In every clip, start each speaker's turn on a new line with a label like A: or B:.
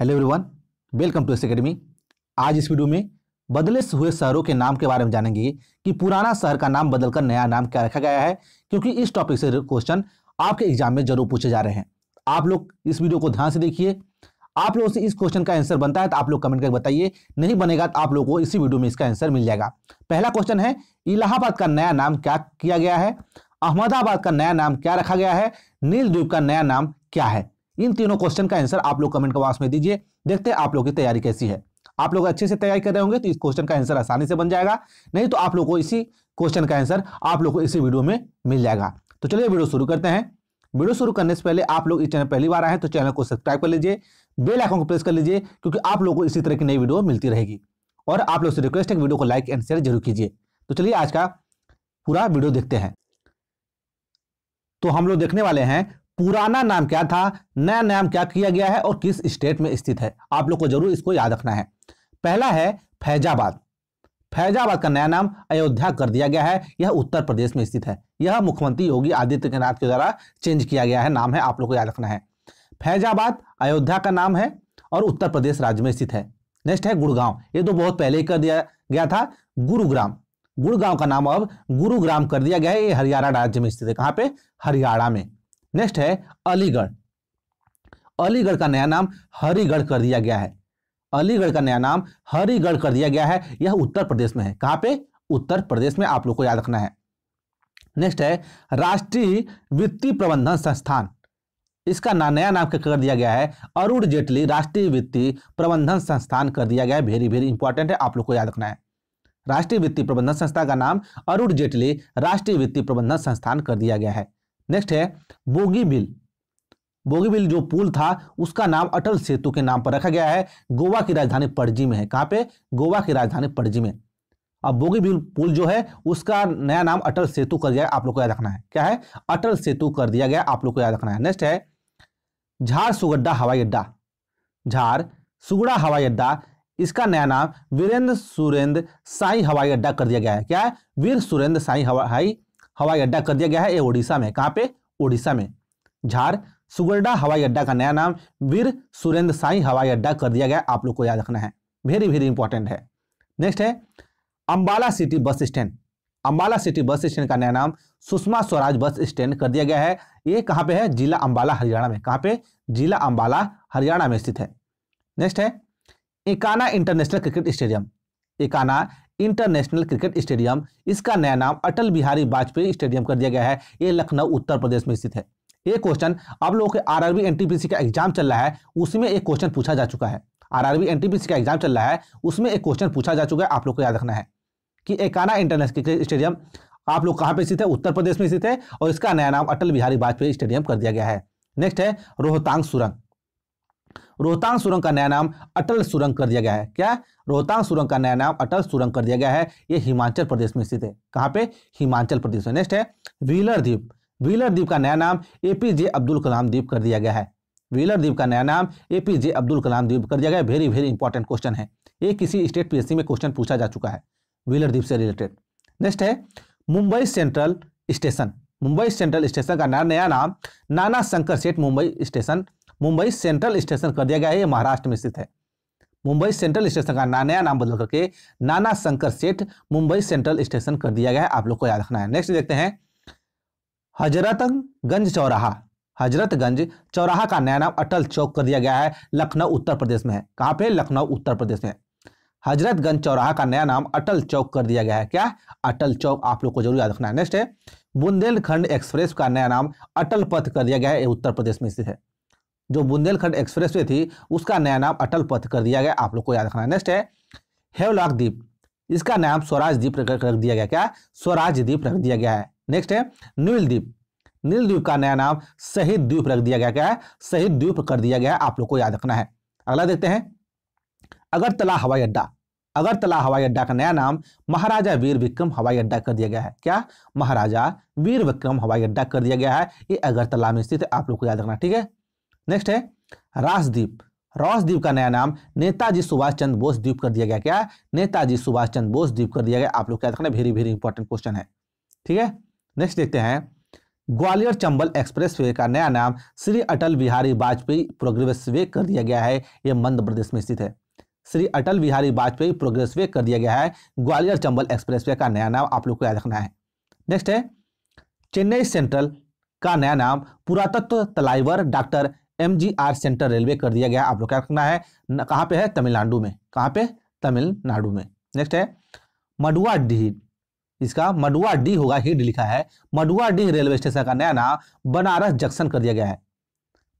A: hello everyone welcome to S academy आज इस video में बदले हुए शहरों के नाम के बारे में जानेंगे कि पुराना शहर का नाम बदलकर नया नाम क्या रखा गया है क्योंकि इस टॉपिक से क्वेश्चन आपके एग्जाम में जरूर पूछे जा रहे हैं आप लोग इस वीडियो को ध्यान से देखिए आप लोगों से इस क्वेश्चन का आंसर बनता है तो आप लोग कमेंट करके बताइए नहीं बनेगा तो आप लोग को इसी वीडियो में इसका आंसर मिल जाएगा पहला क्वेश्चन है इलाहाबाद का नया नाम क्या किया गया है अहमदाबाद का नया नाम क्या रखा गया है नील द्वीप का नया नाम क्या है इन तीनों क्वेश्चन का आंसर आप लोग कमेंट बॉक्स में दीजिए देखते हैं आप लोग की तैयारी कैसी है आप लोग अच्छे से तैयारी कर रहे होंगे तो इस क्वेश्चन का आंसर आसानी से बन जाएगा नहीं तो आप लोग को इसी क्वेश्चन का आंसर आप लोग को इसी वीडियो में मिल जाएगा तो चलिए वीडियो शुरू करते हैं वीडियो शुरू करने से पहले आप लोग इस चैनल पहली बार आए तो चैनल को सब्सक्राइब कर लीजिए बेल आइकन को प्रेस कर लीजिए क्योंकि आप लोग को इसी तरह की नई वीडियो मिलती रहेगी और आप लोग से रिक्वेस्ट है वीडियो को लाइक एंड शेयर जरूर कीजिए तो चलिए आज का पूरा वीडियो देखते हैं तो हम लोग देखने वाले हैं पुराना नाम क्या था नया नाम क्या किया गया है और किस स्टेट में स्थित है आप लोग को जरूर इसको याद रखना है पहला है फैजाबाद फैजाबाद का नया नाम अयोध्या कर दिया गया है यह उत्तर प्रदेश में स्थित है यह मुख्यमंत्री योगी आदित्यनाथ के द्वारा चेंज किया गया है नाम है आप लोग को याद रखना है फैजाबाद अयोध्या का नाम है और उत्तर प्रदेश राज्य में स्थित है नेक्स्ट है गुड़गांव ये तो बहुत पहले ही कर दिया गया था गुरुग्राम गुड़गांव का नाम अब गुरुग्राम कर दिया गया है ये हरियाणा राज्य में स्थित है कहाँ पे हरियाणा में नेक्स्ट है अलीगढ़ अलीगढ़ का नया नाम हरीगढ़ कर दिया गया है अलीगढ़ का नया नाम हरीगढ़ कर दिया गया है यह उत्तर प्रदेश में है कहां पे उत्तर प्रदेश में आप लोग को याद रखना है नेक्स्ट है राष्ट्रीय वित्तीय प्रबंधन संस्थान इसका ना नया नाम कर दिया गया है अरुण जेटली राष्ट्रीय वित्तीय प्रबंधन संस्थान कर दिया गया है वेरी वेरी इंपॉर्टेंट है आप लोग को याद रखना है राष्ट्रीय वित्तीय प्रबंधन संस्था का नाम अरुण जेटली राष्ट्रीय वित्तीय प्रबंधन संस्थान कर दिया गया है नेक्स्ट है बोगी बिल बोगी बिल जो पुल था उसका नाम अटल सेतु के नाम पर रखा गया है गोवा की राजधानी पणजी में है कहां पे गोवा की राजधानी पणजी में अब बोगीबिल पुल जो है उसका नया नाम अटल सेतु कर दिया आप लोग को याद रखना है क्या है अटल सेतु कर दिया गया आप लोग को याद रखना है नेक्स्ट है झार सुगड्डा हवाई अड्डा झार सुगड़ा हवाई अड्डा इसका नया नाम वीरेंद्र सुरेंद्र साई हवाई अड्डा कर दिया गया है क्या है वीर सुरेंद्र साई हवाई हवाई अड्डा कर दिया गया है ये ओडिशा में कहाँ पे ओडिशा में झार सुगरडा हवाई अड्डा का नया नाम वीर सुरेंद्र साई हवाई अड्डा कर दिया गया आप लोग को याद रखना है वेरी वेरी इंपॉर्टेंट है नेक्स्ट है Ambala city bus stand Ambala city bus stand का नया नाम सुषमा स्वराज बस स्टैंड कर दिया गया है ये कहाँ पे है जिला अम्बाला हरियाणा में कहाँ पे जिला अम्बाला हरियाणा में स्थित है नेक्स्ट है Ekana international cricket stadium Ekana international cricket stadium इसका नया नाम अटल बिहारी वाजपेयी स्टेडियम कर दिया गया है ये लखनऊ उत्तर प्रदेश में स्थित है ये क्वेश्चन आप लोगों के आरआरबी एनटीपीसी का एग्जाम चल रहा है उसमें एक क्वेश्चन पूछा जा चुका है आरआरबी एनटीपीसी का एग्जाम चल रहा है उसमें एक क्वेश्चन पूछा जा चुका है आप लोग को याद रखना है कि एकाना इंटरनेशनल क्रिकेट स्टेडियम आप लोग कहाँ पे स्थित है उत्तर प्रदेश में स्थित है और इसका नया नाम अटल बिहारी वाजपेयी स्टेडियम कर दिया गया है नेक्स्ट है रोहतांग सुरंग रोहतांग सुरंग का नया नाम अटल सुरंग कर दिया गया है क्या रोहतांग सुरंग का नया नाम अटल सुरंग कर दिया गया है ये हिमाचल प्रदेश में स्थित है कहाँ पे हिमाचल प्रदेश में नेक्स्ट है व्हीलर द्वीप व्हीलर द्वीप का नया नाम एपीजे अब्दुल कलाम द्वीप कर दिया गया है व्हीलर द्वीप का नया नाम एपीजे अब्दुल कलाम द्वीप कर दिया गया है वेरी वेरी इंपॉर्टेंट क्वेश्चन है ये किसी स्टेट सी में क्वेश्चन पूछा जा चुका है व्हीलर द्वीप से रिलेटेड नेक्स्ट है Mumbai central station Mumbai central station का नया नाम Nana Shankar Sheth Mumbai station Mumbai central station कर दिया गया है ये महाराष्ट्र में स्थित है मुंबई सेंट्रल स्टेशन का नया नाम बदल करके नाना शंकर सेठ मुंबई सेंट्रल स्टेशन कर दिया गया है आप लोग को याद रखना है नेक्स्ट देखते हैं हजरतगंज चौराहा हजरतगंज चौराहा का नया नाम अटल चौक कर दिया गया है लखनऊ उत्तर प्रदेश में है कहाँ पे लखनऊ उत्तर प्रदेश में हजरतगंज चौराहा का नया नाम अटल चौक कर दिया गया है क्या अटल चौक आप लोग को जरूर याद रखना है नेक्स्ट है बुंदेलखंड एक्सप्रेस का नया नाम अटल पथ कर दिया गया है उत्तर प्रदेश में स्थित है जो बुंदेलखंड एक्सप्रेस वे थी उसका नया नाम अटल पथ कर दिया गया आप लोग को याद रखना नेक्स्ट है हेवलाक द्वीप इसका नाम स्वराज द्वीप रख दिया गया क्या स्वराज द्वीप रख दिया गया है नेक्स्ट है नील द्वीप नील द्वीप का नया नाम शहीद द्वीप रख दिया गया क्या है शहीद द्वीप कर दिया गया है आप लोग को याद रखना है अगला देखते हैं अगरतला हवाई अड्डा अगरतला हवाई अड्डा का नया नाम महाराजा वीर विक्रम हवाई अड्डा कर दिया गया है क्या महाराजा वीर विक्रम हवाई अड्डा कर दिया गया है ये अगरतला में स्थित है आप लोग को याद रखना ठीक है नेक्स्ट है रासद्वीप रॉसद्वीप का नया नाम नेताजी सुभाष चंद्र बोस द्वीप कर दिया गया क्या नेताजी सुभाष चंद्र बोस द्वीप कर दिया गया आप लोग क्या देखना वेरी वेरी इंपॉर्टेंट क्वेश्चन है ठीक है नेक्स्ट देखते हैं ग्वालियर चंबल वे का नया नाम श्री अटल बिहारी वाजपेयी प्रोग्रेस वे कर दिया गया है यह मध्य प्रदेश में स्थित है श्री अटल बिहारी वाजपेयी प्रोग्रेस वे कर दिया गया है ग्वालियर चंबल एक्सप्रेस वे का नया नाम आप लोग को याद रखना है नेक्स्ट है चेन्नई सेंट्रल का नया नाम पुरातत्व Thalaivar doctor M centre railway कर दिया गया आप लोग क्या रखना है कहाँ पे है तमिलनाडु में कहाँ पे तमिलनाडु में नेक्स्ट है मडुआ डी इसका मडुआ डी होगा हिड लिखा है मडुआ डी रेलवे स्टेशन का नया नाम बनारस जंक्शन कर दिया गया है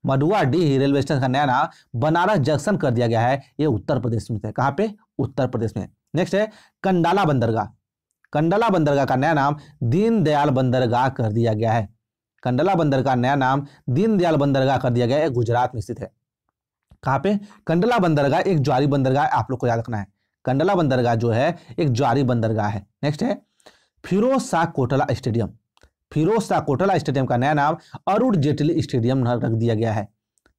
A: मडुआ डी रेलवे स्टेशन का नया नाम बनारस जंक्शन कर दिया गया है ये उत्तर प्रदेश में कहाँ पे उत्तर प्रदेश में नेक्स्ट है कंडाला बंदरगाह कंडाला बंदरगाह का नया नाम दीनदयाल बंदरगाह कर दिया गया है कंडला बंदरगाह का नया नाम दीनदयाल बंदरगाह कर दिया गया है गुजरात में स्थित है कहाँ पे कंडला बंदरगाह एक ज्वारी बंदरगाह आप लोग को याद रखना है कंडला बंदरगाह जो है एक ज्वारी बंदरगाह है नेक्स्ट है फिरोज शाह कोटला स्टेडियम फिरोज शाह कोटला स्टेडियम का नया नाम अरुण जेटली स्टेडियम रख दिया गया है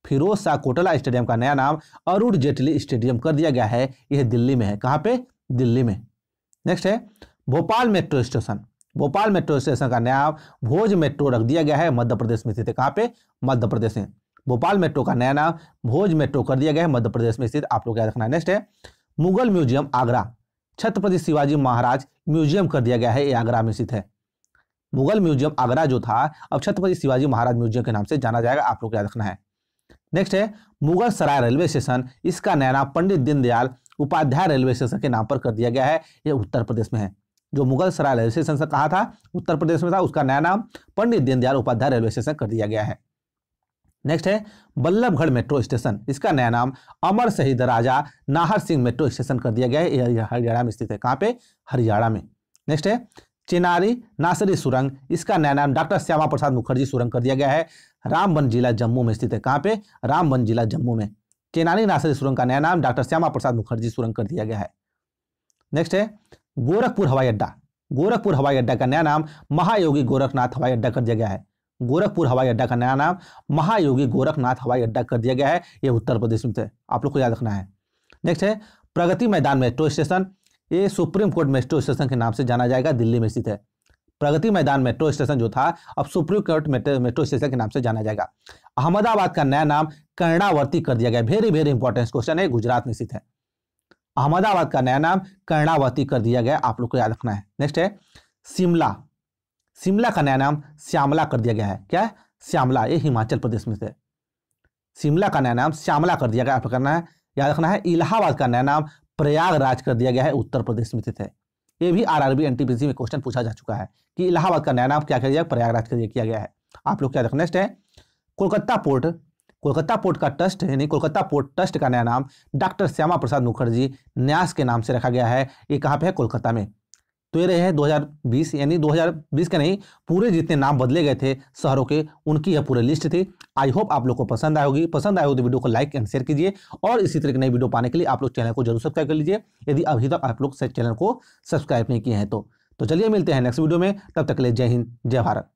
A: फिरोज शाह कोटला स्टेडियम का नया नाम अरुण जेटली स्टेडियम कर दिया गया है यह दिल्ली में है कहाँ पे दिल्ली में नेक्स्ट है Bhopal metro station Bhopal metro station का नया भोज मेट्रो रख दिया गया है मध्य प्रदेश में स्थित है कहाँ पे मध्य प्रदेश में भोपाल मेट्रो का नया नाम भोज मेट्रो कर दिया गया है मध्य प्रदेश में स्थित आप लोग याद रखना नेक्स्ट है मुगल म्यूजियम आगरा छत्रपति शिवाजी महाराज म्यूजियम कर दिया गया है ये आगरा में स्थित है मुगल म्यूजियम आगरा जो था अब छत्रपति शिवाजी महाराज म्यूजियम के नाम से जाना जाएगा आप लोग याद रखना है नेक्स्ट है मुगल सराय रेलवे स्टेशन इसका नया नाम पंडित दीनदयाल उपाध्याय रेलवे स्टेशन के नाम पर कर दिया गया है ये उत्तर प्रदेश में है जो मुगल सराय रेलवे स्टेशन से कहा था उत्तर प्रदेश में था उसका नया नाम पंडित दीनदयाल उपाध्याय रेलवे स्टेशन कर दिया गया है नेक्स्ट है बल्लभगढ़ मेट्रो स्टेशन इसका नया नाम अमर शहीद राजा नाहर सिंह मेट्रो स्टेशन कर दिया गया है यह हरियाणा में स्थित है कहाँ पे हरियाणा में नेक्स्ट है चिनारी नासरी सुरंग इसका नया नाम डॉक्टर श्यामा प्रसाद मुखर्जी सुरंग कर दिया गया है रामबन जिला जम्मू में स्थित है कहाँ पे रामबन जिला जम्मू में चेनारी नासरी सुरंग का नया नाम डॉक्टर श्यामा प्रसाद मुखर्जी सुरंग कर दिया गया है नेक्स्ट है गोरखपुर हवाई अड्डा गोरखपुर हवाई अड्डा का नया नाम महायोगी गोरखनाथ हवाई अड्डा कर दिया गया है गोरखपुर हवाई अड्डा का नया नाम महायोगी गोरखनाथ हवाई अड्डा कर दिया गया है यह उत्तर प्रदेश में थे आप लोग को याद रखना है नेक्स्ट है प्रगति मैदान मेट्रो स्टेशन ये सुप्रीम कोर्ट मेट्रो स्टेशन के नाम से जाना जाएगा दिल्ली में स्थित है प्रगति मैदान मेट्रो स्टेशन जो था अब सुप्रीम कोर्ट मेट्रो स्टेशन के नाम से जाना जाएगा अहमदाबाद का नया नाम कर्णावर्ती कर दिया गया वेरी वेरी इंपॉर्टेंट क्वेश्चन है गुजरात में स्थित है अहमदाबाद का नया नाम कर्णावती कर दिया गया आप लोग को याद रखना है नेक्स्ट है शिमला शिमला का नया नाम श्यामला कर दिया गया है क्या श्यामला ये हिमाचल प्रदेश में से शिमला का नया नाम श्यामला कर दिया गया आपको करना है याद रखना है इलाहाबाद का नया नाम प्रयागराज कर दिया गया है उत्तर प्रदेश में स्थित है ये भी आरआरबी एनटीपीसी में क्वेश्चन पूछा जा चुका है कि इलाहाबाद का नया नाम क्या कर दिया प्रयागराज कर दिया गया है आप लोग क्या रखना नेक्स्ट है कोलकाता पोर्ट कोलकाता पोर्ट का ट्रस्ट यानी कोलकाता पोर्ट ट्रस्ट का नया नाम डॉक्टर श्यामा प्रसाद मुखर्जी न्यास के नाम से रखा गया है ये कहाँ पे है कोलकाता में तो ये रहे हैं 2020 यानी 2020 के नहीं पूरे जितने नाम बदले गए थे शहरों के उनकी यह पूरी लिस्ट थी आई होप आप लोग को पसंद आए होगी पसंद आए हो तो वीडियो को लाइक एंड शेयर कीजिए और इसी तरह की नई वीडियो पाने के लिए आप लोग चैनल को जरूर सब्सक्राइब कर लीजिए यदि अभी तक आप लोग चैनल को सब्सक्राइब नहीं किए हैं तो, तो चलिए मिलते हैं नेक्स्ट वीडियो में तब तक ले जय हिंद जय भारत